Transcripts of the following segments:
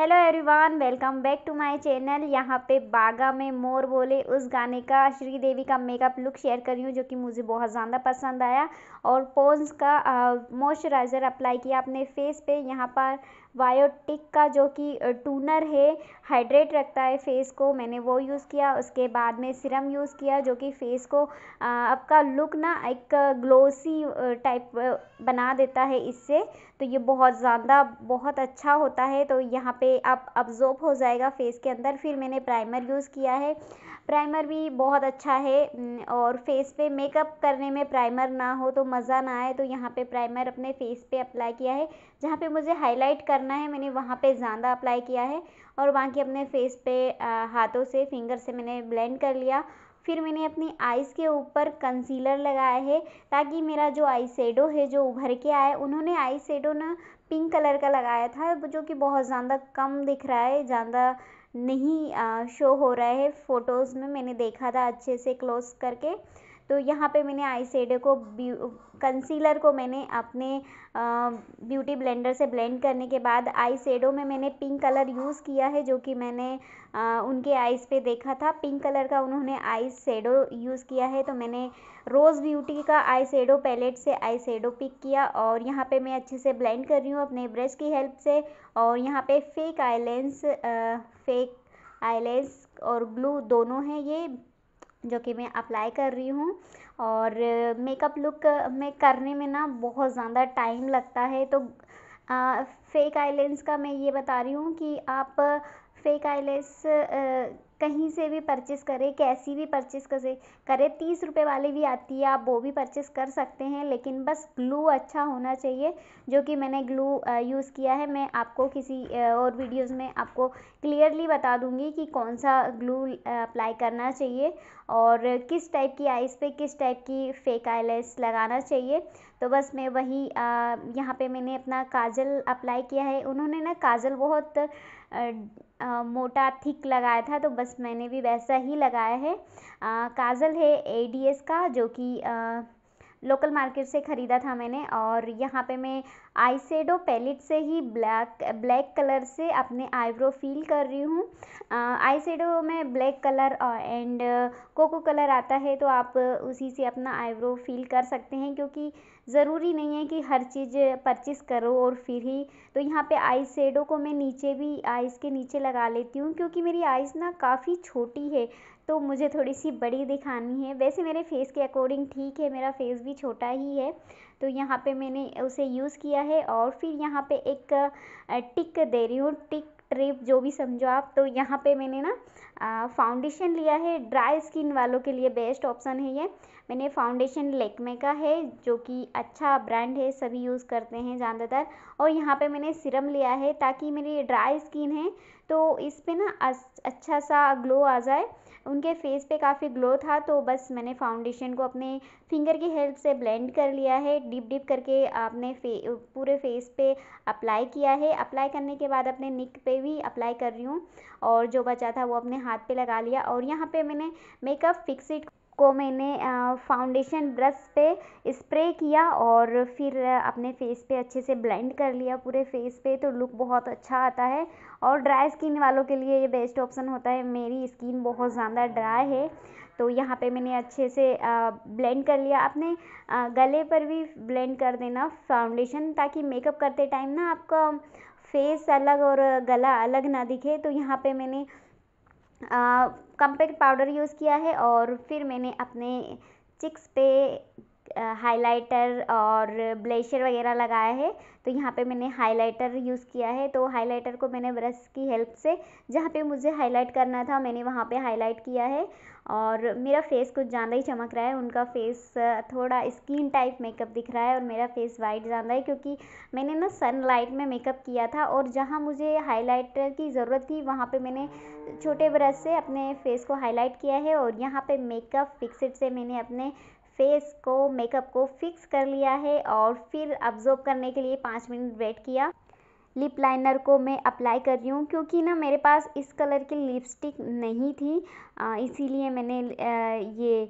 hello everyone welcome back to my channel यहाँ पे बागा में मोर बोले उस गाने का श्रीदेवी का मेकअप लुक शेयर कर रही हूँ जो कि मुझे बहुत ज़्यादा पसंद आया और पोन्स का मॉइस्चराइज़र अप्लाई किया अपने फेस पे यहाँ पर बायोटिक का जो कि टूनर है हाइड्रेट रखता है फेस को मैंने वो यूज़ किया उसके बाद में सिरम यूज़ किया जो कि फेस को आपका लुक ना एक ग्लोसी टाइप बना देता है इससे तो ये बहुत ज़्यादा बहुत अच्छा होता है तो यहाँ पे पे आप अब्जॉर्ब हो जाएगा फेस के अंदर फिर मैंने प्राइमर यूज़ किया है प्राइमर भी बहुत अच्छा है और फेस पे मेकअप करने में प्राइमर ना हो तो मज़ा ना आए तो यहाँ पे प्राइमर अपने फेस पे अप्लाई किया है जहाँ पे मुझे हाईलाइट करना है मैंने वहाँ पे ज़्यादा अप्लाई किया है और बाकी अपने फेस पे हाथों से फिंगर से मैंने ब्लेंड कर लिया फिर मैंने अपनी आइज़ के ऊपर कंसीलर लगाया है ताकि मेरा जो आई शेडो है जो उभर के आए उन्होंने आई शेडो ना पिंक कलर का लगाया था जो कि बहुत ज़्यादा कम दिख रहा है ज़्यादा नहीं शो हो रहा है फ़ोटोज़ में मैंने देखा था अच्छे से क्लोज करके तो यहाँ पे मैंने आई शेडो को कंसीलर को मैंने अपने ब्यूटी ब्लेंडर से ब्लेंड करने के बाद आई शेडो में मैंने पिंक कलर यूज़ किया है जो कि मैंने आ, उनके आइज़ पे देखा था पिंक कलर का उन्होंने आई शेडो यूज़ किया है तो मैंने रोज़ ब्यूटी का आई शेडो पैलेट से आई शेडो पिक किया और यहाँ पे मैं अच्छे से ब्लेंड कर रही हूँ अपने ब्रश की हेल्प से और यहाँ पे फेक आईलेंस फेक आईलेंस और ग्लू दोनों हैं ये जो कि मैं अप्लाई कर रही हूँ और मेकअप लुक में करने में ना बहुत ज़्यादा टाइम लगता है तो आ, फेक आईलेंस का मैं ये बता रही हूँ कि आप फेक आईलेस कहीं से भी परचेस करें कैसी भी परचेस करें करें तीस रुपये वाली भी आती है आप वो भी परचेस कर सकते हैं लेकिन बस ग्लू अच्छा होना चाहिए जो कि मैंने ग्लू यूज़ किया है मैं आपको किसी और वीडियोस में आपको क्लियरली बता दूंगी कि कौन सा ग्लू अप्लाई करना चाहिए और किस टाइप की आइज़ पे किस टाइप की फेक आईलेस लगाना चाहिए तो बस मैं वही यहाँ पर मैंने अपना काजल अप्लाई किया है उन्होंने ना काजल बहुत मोटा थिक लगाया था तो बस मैंने भी वैसा ही लगाया है काजल है एडीएस का जो कि लोकल मार्केट से ख़रीदा था मैंने और यहाँ पे मैं आई शेडो पैलेट से ही ब्लैक ब्लैक कलर से अपने आईब्रो फील कर रही हूँ आई में black colour and cocoa colour आता है तो आप उसी से अपना आईब्रो फील कर सकते हैं क्योंकि ज़रूरी नहीं है कि हर चीज़ परचेस करो और फिर ही तो यहाँ पे आई शेडो को मैं नीचे भी आइज़ के नीचे लगा लेती हूँ क्योंकि मेरी आइज़ ना काफ़ी छोटी है तो मुझे थोड़ी सी बड़ी दिखानी है वैसे मेरे फेस के अकॉर्डिंग ठीक है मेरा फेस भी छोटा ही है तो यहाँ पे मैंने उसे यूज़ किया है और फिर यहाँ पे एक टिक दे रही हूँ टिक ट्रिप जो भी समझो आप तो यहाँ पे मैंने ना फाउंडेशन लिया है ड्राई स्किन वालों के लिए बेस्ट ऑप्शन है ये मैंने फाउंडेशन लेकमे का है जो कि अच्छा ब्रांड है सभी यूज़ करते हैं ज़्यादातर और यहाँ पे मैंने सिरम लिया है ताकि मेरी ड्राई स्किन है तो इस पर ना अच्छा सा ग्लो आ जाए उनके फेस पे काफ़ी ग्लो था तो बस मैंने फाउंडेशन को अपने फिंगर की हेल्प से ब्लेंड कर लिया है डिप डिप करके आपने फे, पूरे फेस पे अप्लाई किया है अप्लाई करने के बाद अपने निक पे भी अप्लाई कर रही हूँ और जो बचा था वो अपने हाथ पे लगा लिया और यहाँ पे मैंने मेकअप इट को मैंने फाउंडेशन ब्रश पे स्प्रे किया और फिर अपने फेस पे अच्छे से ब्लेंड कर लिया पूरे फेस पे तो लुक बहुत अच्छा आता है और ड्राई स्किन वालों के लिए ये बेस्ट ऑप्शन होता है मेरी स्किन बहुत ज़्यादा ड्राई है तो यहाँ पे मैंने अच्छे से ब्लेंड कर लिया आपने गले पर भी ब्लेंड कर देना फाउंडेशन ताकि मेकअप करते टाइम ना आपका फेस अलग और गला अलग ना दिखे तो यहाँ पे मैंने कंपैक्ट पाउडर यूज़ किया है और फिर मैंने अपने चिक्स पे हाइलाइटर और ब्लेशर वगैरह लगाया है तो यहाँ पे मैंने हाइलाइटर यूज़ किया है तो हाइलाइटर को मैंने ब्रश की हेल्प से जहाँ पे मुझे हाईलाइट करना था मैंने वहाँ पे हाईलाइट किया है और मेरा फेस कुछ ज़्यादा ही चमक रहा है उनका फेस थोड़ा स्किन टाइप मेकअप दिख रहा है और मेरा फेस वाइट ज़्यादा है क्योंकि मैंने ना सनलाइट में मेकअप किया था और जहाँ मुझे हाईलाइटर की ज़रूरत थी वहाँ पे मैंने छोटे ब्रश से अपने फेस को हाईलाइट किया है और यहाँ पे मेकअप फिक्सड से मैंने अपने फेस को मेकअप को फिक्स कर लिया है और फिर अब्जॉर्ब करने के लिए पाँच मिनट वेट किया लिप लाइनर को मैं अप्लाई कर रही हूँ क्योंकि ना मेरे पास इस कलर की लिपस्टिक नहीं थी इसीलिए मैंने ये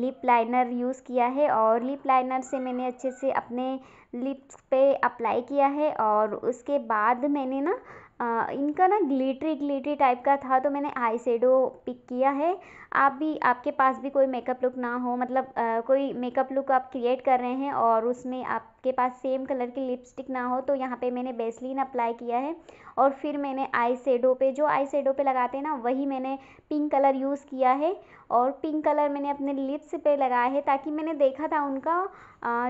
लिप लाइनर यूज़ किया है और लिप लाइनर से मैंने अच्छे से अपने लिप्स पे अप्लाई किया है और उसके बाद मैंने ना इनका ना ग्लिटरी ग्लिटरी टाइप का था तो मैंने आई पिक किया है आप भी आपके पास भी कोई मेकअप लुक ना हो मतलब आ, कोई मेकअप लुक आप क्रिएट कर रहे हैं और उसमें आपके पास सेम कलर की लिपस्टिक ना हो तो यहाँ पे मैंने बेसलिन अप्लाई किया है और फिर मैंने आई पे जो आई पे लगाते हैं ना वही मैंने पिंक कलर यूज़ किया है और पिंक कलर मैंने अपने लिप्स पे लगाया है ताकि मैंने देखा था उनका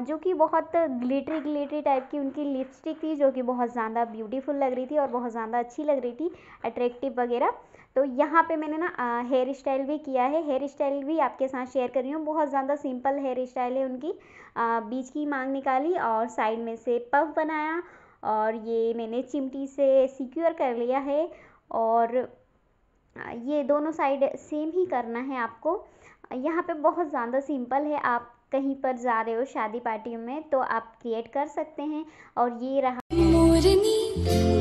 जो कि बहुत ग्लिटरी ग्लिटरी टाइप की उनकी लिपस्टिक थी जो कि बहुत ज़्यादा ब्यूटीफुल लग रही थी और बहुत ज़्यादा अच्छी लग रही थी अट्रैक्टिव वगैरह तो यहाँ पे मैंने ना हेयर स्टाइल भी किया है हेयर स्टाइल भी आपके साथ शेयर कर रही हूँ बहुत ज़्यादा सिंपल हेयर स्टाइल है उनकी आ, बीच की मांग निकाली और साइड में से पफ बनाया और ये मैंने चिमटी से सिक्योर कर लिया है और ये दोनों साइड सेम ही करना है आपको यहाँ पे बहुत ज़्यादा सिंपल है आप कहीं पर जा रहे हो शादी पार्टियों में तो आप क्रिएट कर सकते हैं और ये रहा